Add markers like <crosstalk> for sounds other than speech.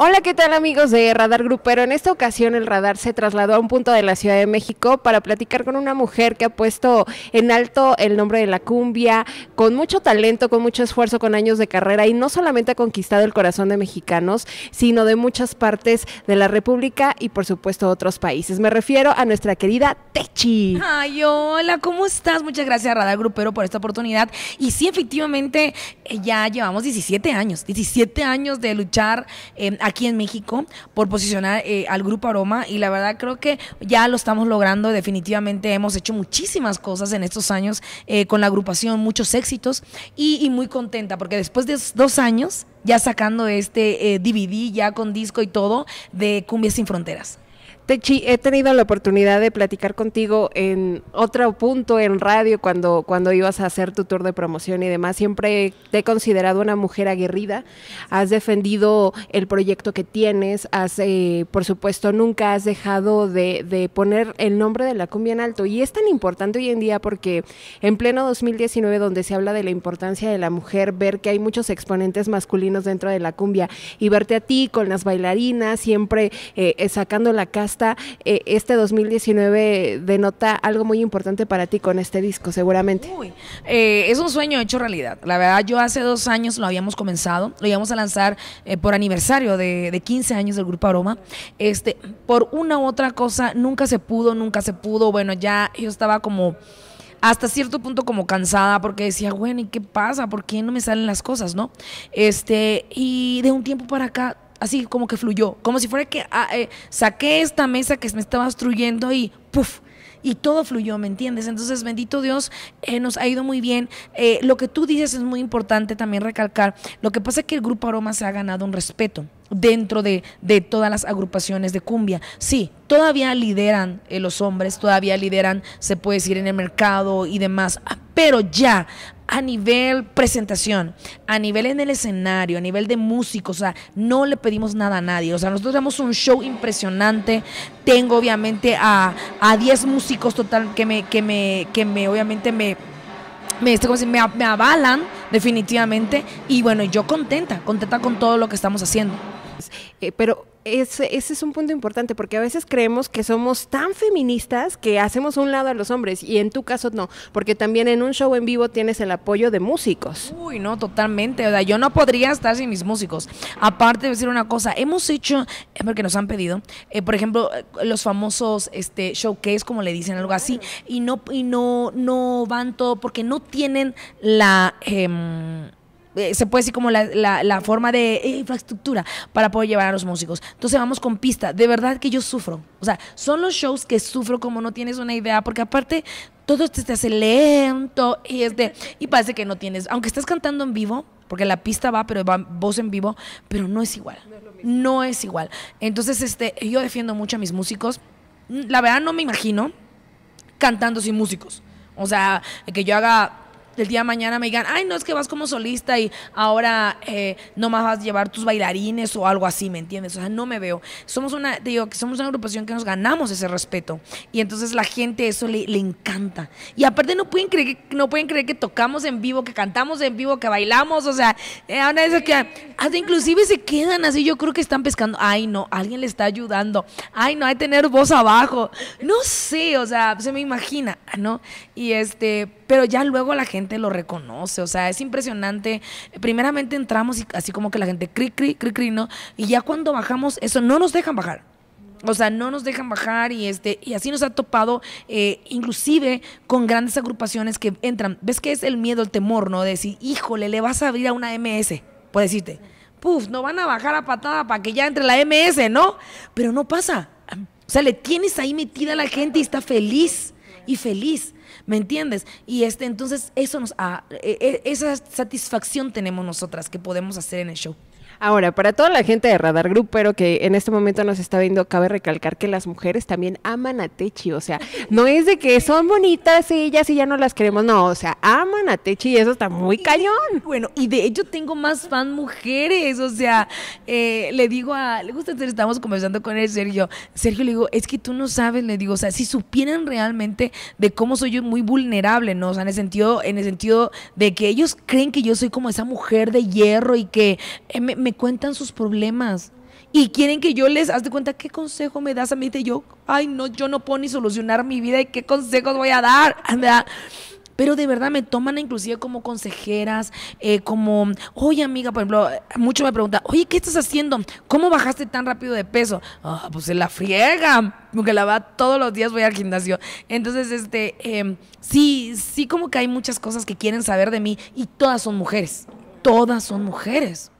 Hola, ¿qué tal amigos de Radar Grupero? En esta ocasión el radar se trasladó a un punto de la Ciudad de México para platicar con una mujer que ha puesto en alto el nombre de la cumbia, con mucho talento, con mucho esfuerzo, con años de carrera y no solamente ha conquistado el corazón de mexicanos, sino de muchas partes de la República y por supuesto otros países. Me refiero a nuestra querida Techi. Ay, hola, ¿cómo estás? Muchas gracias Radar Grupero por esta oportunidad. Y sí, efectivamente, eh, ya llevamos 17 años, 17 años de luchar. Eh, aquí en México por posicionar eh, al Grupo Aroma y la verdad creo que ya lo estamos logrando, definitivamente hemos hecho muchísimas cosas en estos años eh, con la agrupación, muchos éxitos y, muy contenta porque después de dos años ya sacando este DVD eh, ya con disco y todo de Cumbia sin Fronteras. Techi, he tenido la oportunidad de platicar contigo en otro punto en radio cuando, cuando ibas a hacer tu tour de promoción y demás. Siempre te he considerado una mujer aguerrida. Has defendido el proyecto que tienes. Eh, por supuesto, nunca has dejado de, poner el nombre de la cumbia en alto. Y es tan importante hoy en día porque en pleno 2019, donde se habla de la importancia de la mujer, ver que hay muchos exponentes masculinos dentro de la cumbia y verte a ti con las bailarinas, siempre eh, eh, sacando la casta eh, este 2019 denota algo muy importante para ti con este disco, seguramente. Eh, es un sueño hecho realidad. La verdad, yo hace dos años lo habíamos comenzado, lo íbamos a lanzar eh, por aniversario de, 15 años del Grupo Aroma. Este, por una u otra cosa, nunca se pudo, nunca se pudo. Bueno, ya yo estaba como hasta cierto punto como cansada porque decía, bueno, ¿y qué pasa? ¿Por qué no me salen las cosas, no? Este, y de un tiempo para acá así como que fluyó, como si fuera que ah, eh, saqué esta mesa que me estaba obstruyendo y puff. Y todo fluyó, ¿me entiendes? Entonces, bendito Dios, eh, nos ha ido muy bien. Eh, lo que tú dices es muy importante también recalcar. Lo que pasa es que el Grupo Aroma se ha ganado un respeto dentro de, todas las agrupaciones de cumbia. Sí, todavía lideran los hombres, todavía lideran, se puede decir, en el mercado y demás, ah, pero ya a nivel presentación, a nivel en el escenario, a nivel de músicos, o sea, no le pedimos nada a nadie. O sea, nosotros tenemos un show impresionante. Tengo obviamente a, a 10 músicos total que me, que me, que me, obviamente me me, este, me, avalan definitivamente y bueno, yo contenta, contenta con todo lo que estamos haciendo. Eh, pero ese, ese, es un punto importante porque a veces creemos que somos tan feministas que hacemos un lado a los hombres y en tu caso no, porque también en un show en vivo tienes el apoyo de músicos. Uy, no, totalmente. O sea, yo no podría estar sin mis músicos. Aparte de decir una cosa, hemos hecho, eh, porque nos han pedido, eh, por ejemplo, eh, los famosos este, showcase, como le dicen, algo así, y no, y no, no van todo porque no tienen la... Em, eh, se puede decir como la, forma de eh, infraestructura para poder llevar a los músicos. Entonces vamos con pista. De verdad que yo sufro. O sea, son los shows que sufro como no tienes una idea, porque aparte todo este te hace lento y, este, y parece que no tienes, aunque estás cantando en vivo, porque la pista va, pero va voz en vivo, pero no es igual. No es, igual. Entonces, este, yo defiendo mucho a mis músicos. La verdad no me imagino cantando sin músicos. O sea, que yo haga del día de mañana me digan, ay, no es que vas como solista y ahora no eh, nomás vas a llevar tus bailarines o algo así, ¿me entiendes? O sea, no me veo. Somos una, te digo, que somos una agrupación que nos ganamos ese respeto. Y entonces la gente eso le, encanta. Y aparte no pueden creer que, no pueden creer que tocamos en vivo, que cantamos en vivo, que bailamos, o sea, eh, ahora eso que hasta inclusive se quedan así, yo creo que están pescando, ay no, alguien le está ayudando, ay no, hay tener voz abajo. No sé, o sea, se me imagina, ¿no? Y este, pero ya luego la gente lo reconoce, o sea, es impresionante. Primeramente entramos y así como que la gente cri, cri, cri, cri, ¿no? Y ya cuando bajamos, eso no nos dejan bajar. O sea, no nos dejan bajar y este y así nos ha topado, eh, inclusive con grandes agrupaciones que entran. ¿Ves que es el miedo, el temor, no? De decir, híjole, le vas a abrir a una MS, por decirte. Puf, no van a bajar a patada para que ya entre la MS, ¿no? Pero no pasa. O sea, le tienes ahí metida a la gente y está feliz y feliz. ¿Me entiendes? Y este, entonces eso nos ah, e, e, esa satisfacción tenemos nosotras que podemos hacer en el show. Ahora, para toda la gente de Radar Group, pero que en este momento nos está viendo, cabe recalcar que las mujeres también aman a Techi. O sea, <laughs> no es de que son bonitas ellas y ya no las queremos. No, o sea, aman a Techi y eso está muy cañón. Bueno, y de hecho tengo más fan mujeres. O sea, eh, le digo a. Le gusta, estamos conversando con él, Sergio. Sergio le digo, es que tú no sabes, le digo, o sea, si supieran realmente de cómo soy yo muy, vulnerable, ¿no? O sea, en el, sentido, en el sentido de que ellos creen que yo soy como esa mujer de hierro y que eh, me, cuentan sus problemas y quieren que yo les, haz de cuenta, ¿qué consejo me das a mí? Y yo, ay, no, yo no puedo ni solucionar mi vida y qué consejos voy a dar. <laughs> pero de verdad me toman inclusive como consejeras, eh, como, oye amiga, por ejemplo, mucho me pregunta oye, ¿qué estás haciendo? ¿Cómo bajaste tan rápido de peso? Ah, pues se la friega, porque la va todos los días voy al gimnasio. Entonces, este, em, sí, sí como que hay muchas cosas que quieren saber de mí y todas son mujeres, todas son mujeres.